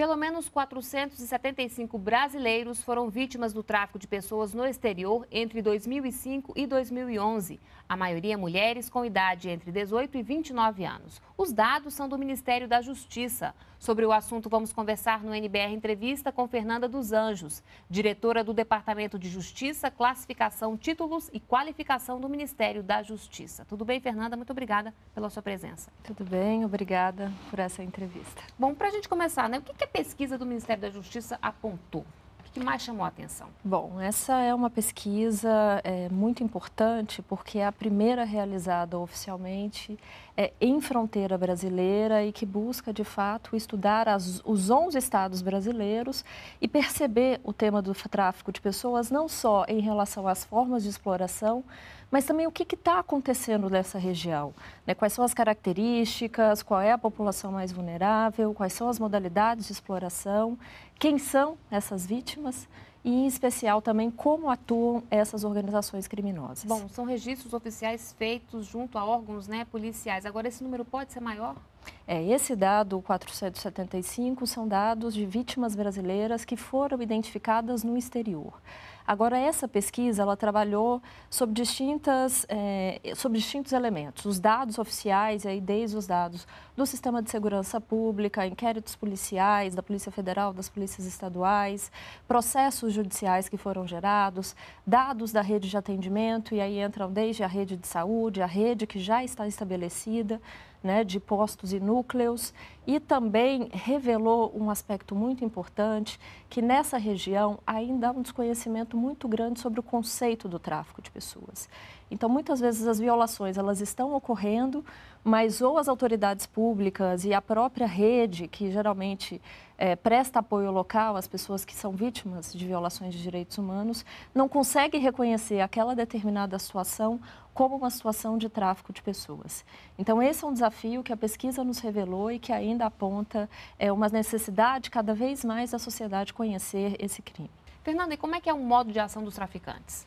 Pelo menos 475 brasileiros foram vítimas do tráfico de pessoas no exterior entre 2005 e 2011. A maioria mulheres com idade entre 18 e 29 anos. Os dados são do Ministério da Justiça. Sobre o assunto, vamos conversar no NBR Entrevista com Fernanda dos Anjos, diretora do Departamento de Justiça, Classificação, Títulos e Qualificação do Ministério da Justiça. Tudo bem, Fernanda? Muito obrigada pela sua presença. Tudo bem, obrigada por essa entrevista. Bom, para a gente começar, né, o que a pesquisa do Ministério da Justiça apontou? que mais chamou a atenção? Bom, essa é uma pesquisa é, muito importante porque é a primeira realizada oficialmente é, em fronteira brasileira e que busca, de fato, estudar as, os 11 estados brasileiros e perceber o tema do tráfico de pessoas não só em relação às formas de exploração, mas também o que está acontecendo nessa região. Né? Quais são as características, qual é a população mais vulnerável, quais são as modalidades de exploração quem são essas vítimas e, em especial, também como atuam essas organizações criminosas. Bom, são registros oficiais feitos junto a órgãos né, policiais. Agora, esse número pode ser maior? É, esse dado 475 são dados de vítimas brasileiras que foram identificadas no exterior. Agora, essa pesquisa, ela trabalhou sobre, distintas, é, sobre distintos elementos. Os dados oficiais, aí desde os dados do Sistema de Segurança Pública, inquéritos policiais, da Polícia Federal, das polícias estaduais, processos judiciais que foram gerados, dados da rede de atendimento, e aí entram desde a rede de saúde, a rede que já está estabelecida, né, de postos e núcleos e também revelou um aspecto muito importante, que nessa região ainda há um desconhecimento muito grande sobre o conceito do tráfico de pessoas. Então, muitas vezes as violações elas estão ocorrendo, mas ou as autoridades públicas e a própria rede, que geralmente é, presta apoio local às pessoas que são vítimas de violações de direitos humanos, não consegue reconhecer aquela determinada situação como uma situação de tráfico de pessoas. Então, esse é um desafio que a pesquisa nos revelou e que ainda aponta é, uma necessidade cada vez mais da sociedade conhecer esse crime. Fernanda, e como é que é o modo de ação dos traficantes?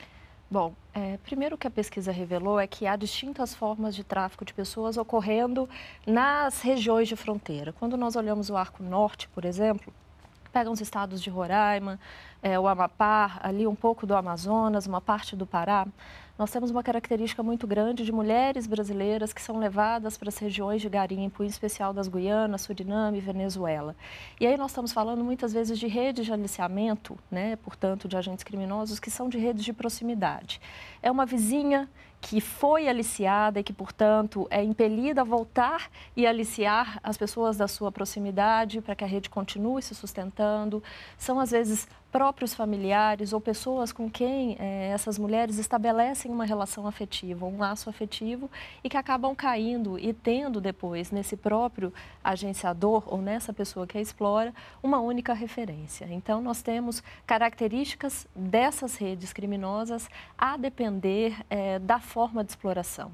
Bom, é, primeiro que a pesquisa revelou é que há distintas formas de tráfico de pessoas ocorrendo nas regiões de fronteira. Quando nós olhamos o Arco Norte, por exemplo, pegam os estados de Roraima, é, o Amapá, ali um pouco do Amazonas, uma parte do Pará, nós temos uma característica muito grande de mulheres brasileiras que são levadas para as regiões de garimpo, em especial das Guianas, Suriname e Venezuela. E aí nós estamos falando muitas vezes de redes de aliciamento, né, portanto, de agentes criminosos que são de redes de proximidade. É uma vizinha que foi aliciada e que, portanto, é impelida a voltar e aliciar as pessoas da sua proximidade para que a rede continue se sustentando. São, às vezes, próprios familiares ou pessoas com quem é, essas mulheres estabelecem uma relação afetiva, um laço afetivo e que acabam caindo e tendo depois nesse próprio agenciador ou nessa pessoa que a explora uma única referência. Então, nós temos características dessas redes criminosas a depender é, da forma de exploração.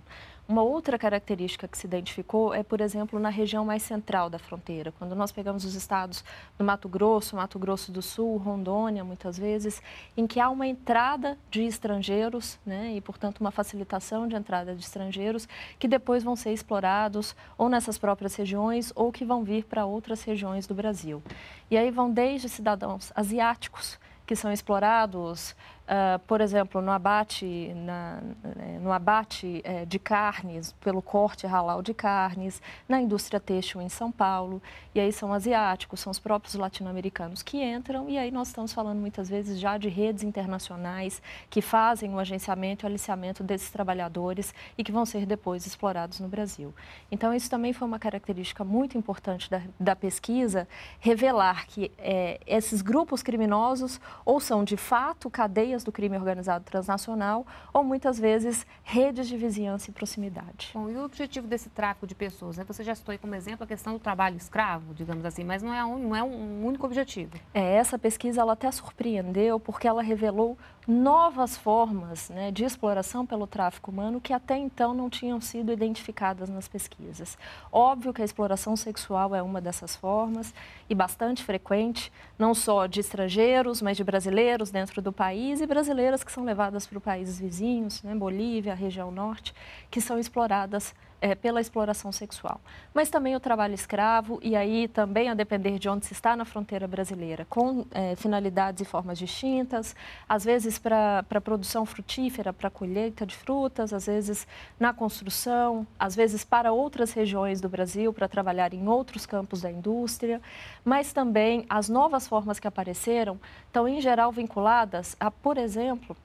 Uma outra característica que se identificou é, por exemplo, na região mais central da fronteira. Quando nós pegamos os estados do Mato Grosso, Mato Grosso do Sul, Rondônia, muitas vezes, em que há uma entrada de estrangeiros, né, e portanto uma facilitação de entrada de estrangeiros, que depois vão ser explorados ou nessas próprias regiões ou que vão vir para outras regiões do Brasil. E aí vão desde cidadãos asiáticos, que são explorados ah, por exemplo, no abate, na, eh, no abate eh, de carnes, pelo corte halal de carnes, na indústria têxtil em São Paulo, e aí são asiáticos, são os próprios latino-americanos que entram, e aí nós estamos falando muitas vezes já de redes internacionais que fazem o agenciamento e o aliciamento desses trabalhadores e que vão ser depois explorados no Brasil. Então, isso também foi uma característica muito importante da, da pesquisa, revelar que eh, esses grupos criminosos ou são de fato cadeias do crime organizado transnacional ou muitas vezes redes de vizinhança e proximidade. Bom, e o objetivo desse tráfico de pessoas? Né? Você já citou aí como exemplo a questão do trabalho escravo, digamos assim, mas não é um, não é um único objetivo. É, essa pesquisa ela até surpreendeu porque ela revelou novas formas né, de exploração pelo tráfico humano que até então não tinham sido identificadas nas pesquisas. Óbvio que a exploração sexual é uma dessas formas e bastante frequente, não só de estrangeiros, mas de brasileiros dentro do país e brasileiras que são levadas para países vizinhos, né, Bolívia, região norte, que são exploradas é, pela exploração sexual, mas também o trabalho escravo e aí também a depender de onde se está na fronteira brasileira, com é, finalidades e formas distintas, às vezes para produção frutífera, para colheita de frutas, às vezes na construção, às vezes para outras regiões do Brasil, para trabalhar em outros campos da indústria, mas também as novas formas que apareceram estão em geral vinculadas a, por exemplo,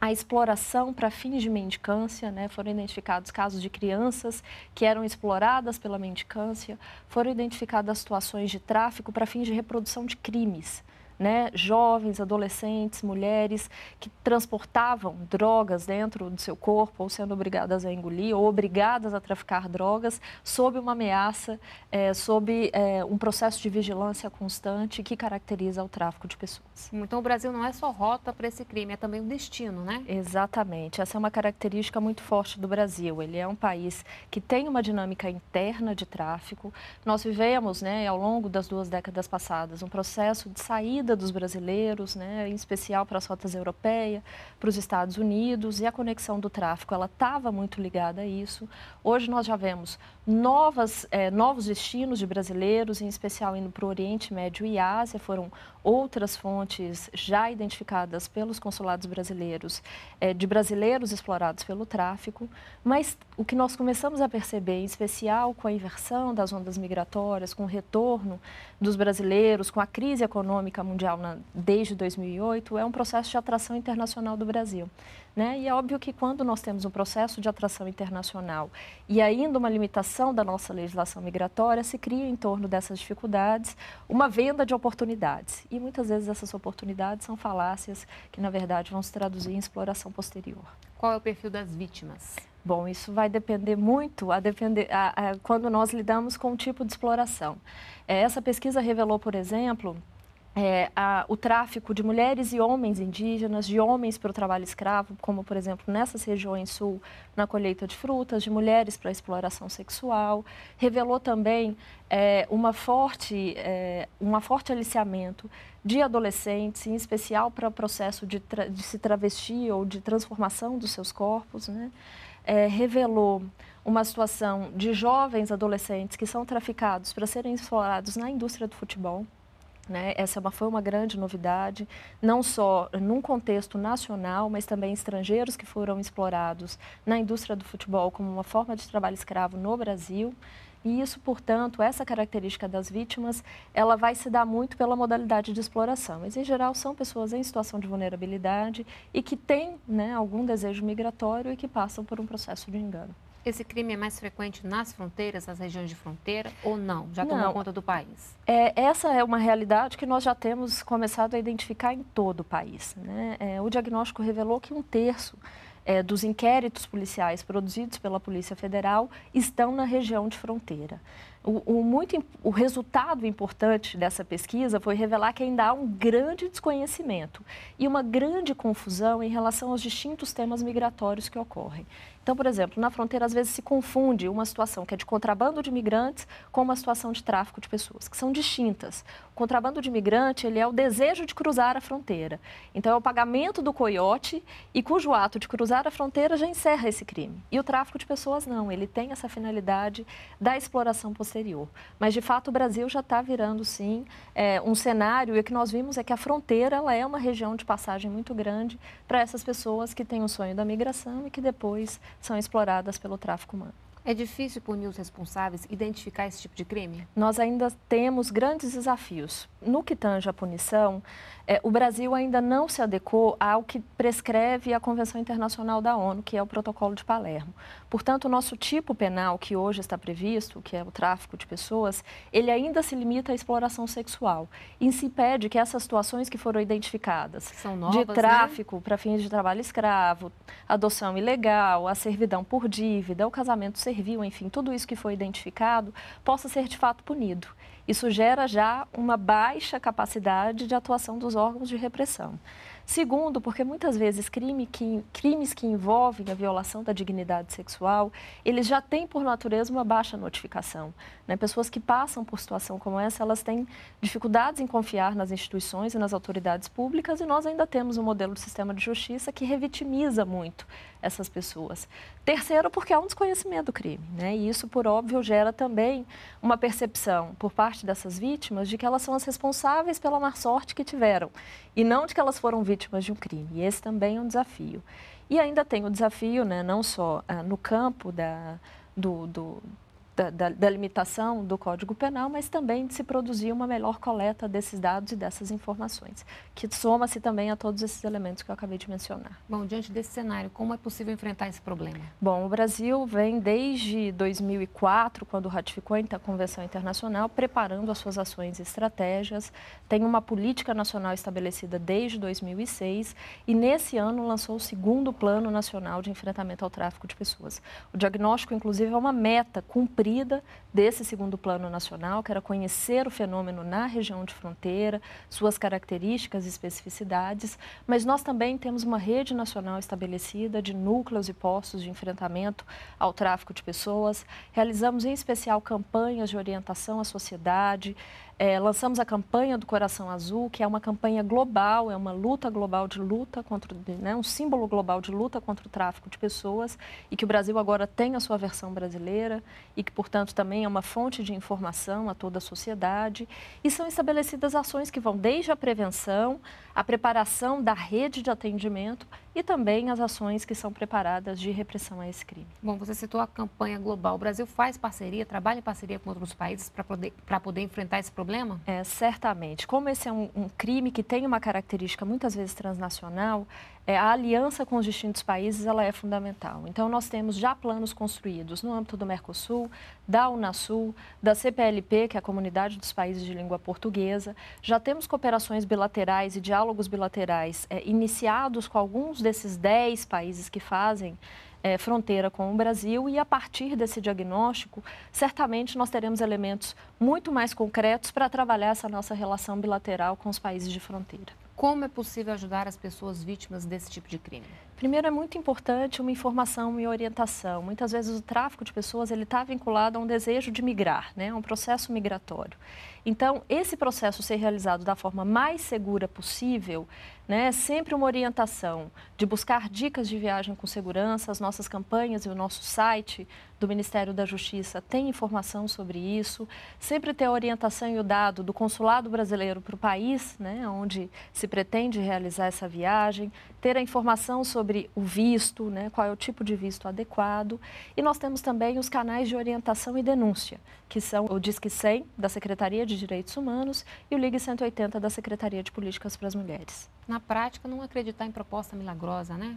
a exploração para fins de mendicância, né? foram identificados casos de crianças que eram exploradas pela mendicância, foram identificadas situações de tráfico para fins de reprodução de crimes né, jovens, adolescentes, mulheres que transportavam drogas dentro do seu corpo ou sendo obrigadas a engolir ou obrigadas a traficar drogas sob uma ameaça, é, sob é, um processo de vigilância constante que caracteriza o tráfico de pessoas. Então o Brasil não é só rota para esse crime, é também um destino, né? Exatamente. Essa é uma característica muito forte do Brasil. Ele é um país que tem uma dinâmica interna de tráfico. Nós vivemos, né, ao longo das duas décadas passadas, um processo de saída dos brasileiros, né, em especial para as rotas europeias, para os Estados Unidos, e a conexão do tráfico, ela estava muito ligada a isso. Hoje nós já vemos novas, é, novos destinos de brasileiros, em especial indo para o Oriente Médio e Ásia, foram outras fontes já identificadas pelos consulados brasileiros, é, de brasileiros explorados pelo tráfico, mas o que nós começamos a perceber, em especial com a inversão das ondas migratórias, com o retorno dos brasileiros, com a crise econômica mundial, mundial na, desde 2008 é um processo de atração internacional do Brasil. Né? E é óbvio que quando nós temos um processo de atração internacional e ainda uma limitação da nossa legislação migratória, se cria em torno dessas dificuldades uma venda de oportunidades. E muitas vezes essas oportunidades são falácias que, na verdade, vão se traduzir em exploração posterior. Qual é o perfil das vítimas? Bom, isso vai depender muito a depender, a, a, quando nós lidamos com o tipo de exploração. É, essa pesquisa revelou, por exemplo, é, a, o tráfico de mulheres e homens indígenas, de homens para o trabalho escravo, como por exemplo nessas regiões sul, na colheita de frutas, de mulheres para a exploração sexual, revelou também é, uma forte, é, forte aliciamento de adolescentes, em especial para o processo de, de se travestir ou de transformação dos seus corpos, né? É, revelou uma situação de jovens adolescentes que são traficados para serem explorados na indústria do futebol. Né? Essa é uma, foi uma grande novidade, não só num contexto nacional, mas também estrangeiros que foram explorados na indústria do futebol como uma forma de trabalho escravo no Brasil. E isso, portanto, essa característica das vítimas, ela vai se dar muito pela modalidade de exploração. Mas, em geral, são pessoas em situação de vulnerabilidade e que têm né, algum desejo migratório e que passam por um processo de engano. Esse crime é mais frequente nas fronteiras, nas regiões de fronteira ou não? Já tomou conta do país? É, essa é uma realidade que nós já temos começado a identificar em todo o país. Né? É, o diagnóstico revelou que um terço é, dos inquéritos policiais produzidos pela Polícia Federal estão na região de fronteira. O, o, muito, o resultado importante dessa pesquisa foi revelar que ainda há um grande desconhecimento e uma grande confusão em relação aos distintos temas migratórios que ocorrem. Então, por exemplo, na fronteira às vezes se confunde uma situação que é de contrabando de imigrantes com uma situação de tráfico de pessoas, que são distintas. O contrabando de imigrante, ele é o desejo de cruzar a fronteira. Então, é o pagamento do coiote e cujo ato de cruzar a fronteira já encerra esse crime. E o tráfico de pessoas não, ele tem essa finalidade da exploração posterior. Mas, de fato, o Brasil já está virando, sim, é, um cenário, e o que nós vimos é que a fronteira ela é uma região de passagem muito grande para essas pessoas que têm o sonho da migração e que depois são exploradas pelo tráfico humano. É difícil punir os responsáveis e identificar esse tipo de crime? Nós ainda temos grandes desafios. No que tange à punição, é, o Brasil ainda não se adequou ao que prescreve a Convenção Internacional da ONU, que é o Protocolo de Palermo. Portanto, o nosso tipo penal que hoje está previsto, que é o tráfico de pessoas, ele ainda se limita à exploração sexual e se impede que essas situações que foram identificadas novas, de né? tráfico né? para fins de trabalho escravo, adoção ilegal, a servidão por dívida, o casamento servido, serviu, enfim, tudo isso que foi identificado, possa ser de fato punido. Isso gera já uma baixa capacidade de atuação dos órgãos de repressão. Segundo, porque muitas vezes crime que, crimes que envolvem a violação da dignidade sexual, eles já têm por natureza uma baixa notificação. Né? Pessoas que passam por situação como essa, elas têm dificuldades em confiar nas instituições e nas autoridades públicas e nós ainda temos um modelo de sistema de justiça que revitimiza muito essas pessoas. Terceiro, porque há um desconhecimento do crime. Né? E isso, por óbvio, gera também uma percepção por parte parte dessas vítimas de que elas são as responsáveis pela má sorte que tiveram e não de que elas foram vítimas de um crime. E esse também é um desafio. E ainda tem o desafio, né, não só ah, no campo da, do, do, da, da, da, limitação do Código Penal, mas também de se produzir uma melhor coleta desses dados e dessas informações, que soma-se também a todos esses elementos que eu acabei de mencionar. Bom, diante desse cenário, como é possível enfrentar esse problema? Bom, o Brasil vem desde 2004, quando ratificou a Convenção Internacional, preparando as suas ações e estratégias, tem uma política nacional estabelecida desde 2006 e nesse ano lançou o segundo Plano Nacional de Enfrentamento ao Tráfico de Pessoas. O diagnóstico, inclusive, é uma meta cumprida desse segundo plano nacional, que era conhecer o fenômeno na região de fronteira, suas características e especificidades, mas nós também temos uma rede nacional estabelecida de núcleos e postos de enfrentamento ao tráfico de pessoas. Realizamos, em especial, campanhas de orientação à sociedade, é, lançamos a campanha do Coração Azul, que é uma campanha global, é uma luta global de luta contra, né, um símbolo global de luta contra o tráfico de pessoas e que o Brasil agora tem a sua versão brasileira e que portanto, também é uma fonte de informação a toda a sociedade. E são estabelecidas ações que vão desde a prevenção, a preparação da rede de atendimento e também as ações que são preparadas de repressão a esse crime. Bom, você citou a campanha global. O Brasil faz parceria, trabalha em parceria com outros países para poder, poder enfrentar esse problema? É, certamente. Como esse é um, um crime que tem uma característica muitas vezes transnacional, é, a aliança com os distintos países ela é fundamental. Então, nós temos já planos construídos no âmbito do Mercosul, da Unasul, da CPLP, que é a Comunidade dos Países de Língua Portuguesa. Já temos cooperações bilaterais e diálogos bilaterais é, iniciados com alguns desses 10 países que fazem é, fronteira com o Brasil e a partir desse diagnóstico, certamente nós teremos elementos muito mais concretos para trabalhar essa nossa relação bilateral com os países de fronteira. Como é possível ajudar as pessoas vítimas desse tipo de crime? Primeiro, é muito importante uma informação e orientação. Muitas vezes o tráfico de pessoas ele está vinculado a um desejo de migrar, né? um processo migratório. Então, esse processo ser realizado da forma mais segura possível, né? É sempre uma orientação de buscar dicas de viagem com segurança. As nossas campanhas e o nosso site do Ministério da Justiça tem informação sobre isso. Sempre ter a orientação e o dado do consulado brasileiro para o país, né? onde se pretende realizar essa viagem. Ter a informação sobre sobre o visto, né, qual é o tipo de visto adequado. E nós temos também os canais de orientação e denúncia, que são o Disque 100 da Secretaria de Direitos Humanos e o Ligue 180 da Secretaria de Políticas para as Mulheres. Na prática, não acreditar em proposta milagrosa, né?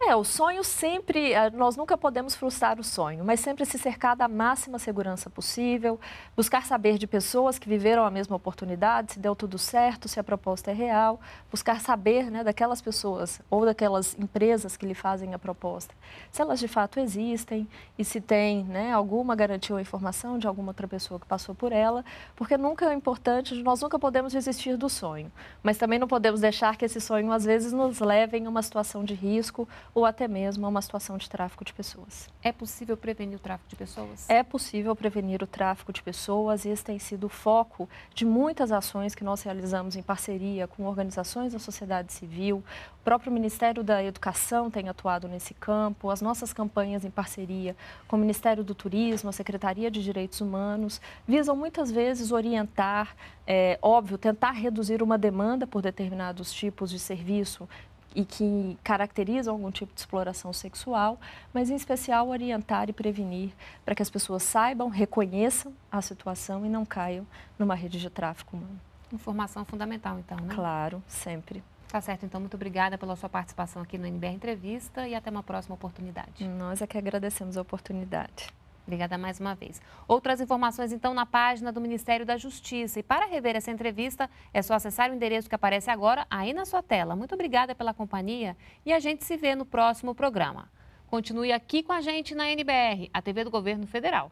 É, o sonho sempre, eh, nós nunca podemos frustrar o sonho, mas sempre se cercar da máxima segurança possível, buscar saber de pessoas que viveram a mesma oportunidade, se deu tudo certo, se a proposta é real, buscar saber né, daquelas pessoas ou daquelas empresas que lhe fazem a proposta, se elas de fato existem e se tem né, alguma garantia ou informação de alguma outra pessoa que passou por ela, porque nunca é importante, nós nunca podemos desistir do sonho, mas também não podemos deixar que esse sonho às vezes nos leve em uma situação de risco ou até mesmo a uma situação de tráfico de pessoas. É possível prevenir o tráfico de pessoas? É possível prevenir o tráfico de pessoas e esse tem sido o foco de muitas ações que nós realizamos em parceria com organizações da sociedade civil. O próprio Ministério da Educação tem atuado nesse campo, as nossas campanhas em parceria com o Ministério do Turismo, a Secretaria de Direitos Humanos, visam muitas vezes orientar, é, óbvio, tentar reduzir uma demanda por determinados tipos de serviço e que caracterizam algum tipo de exploração sexual, mas em especial orientar e prevenir para que as pessoas saibam, reconheçam a situação e não caiam numa rede de tráfico humano. Informação fundamental, então, né? Claro, sempre. Tá certo, então muito obrigada pela sua participação aqui no NBR Entrevista e até uma próxima oportunidade. Nós é que agradecemos a oportunidade. Obrigada mais uma vez. Outras informações, então, na página do Ministério da Justiça. E para rever essa entrevista, é só acessar o endereço que aparece agora aí na sua tela. Muito obrigada pela companhia e a gente se vê no próximo programa. Continue aqui com a gente na NBR, a TV do Governo Federal.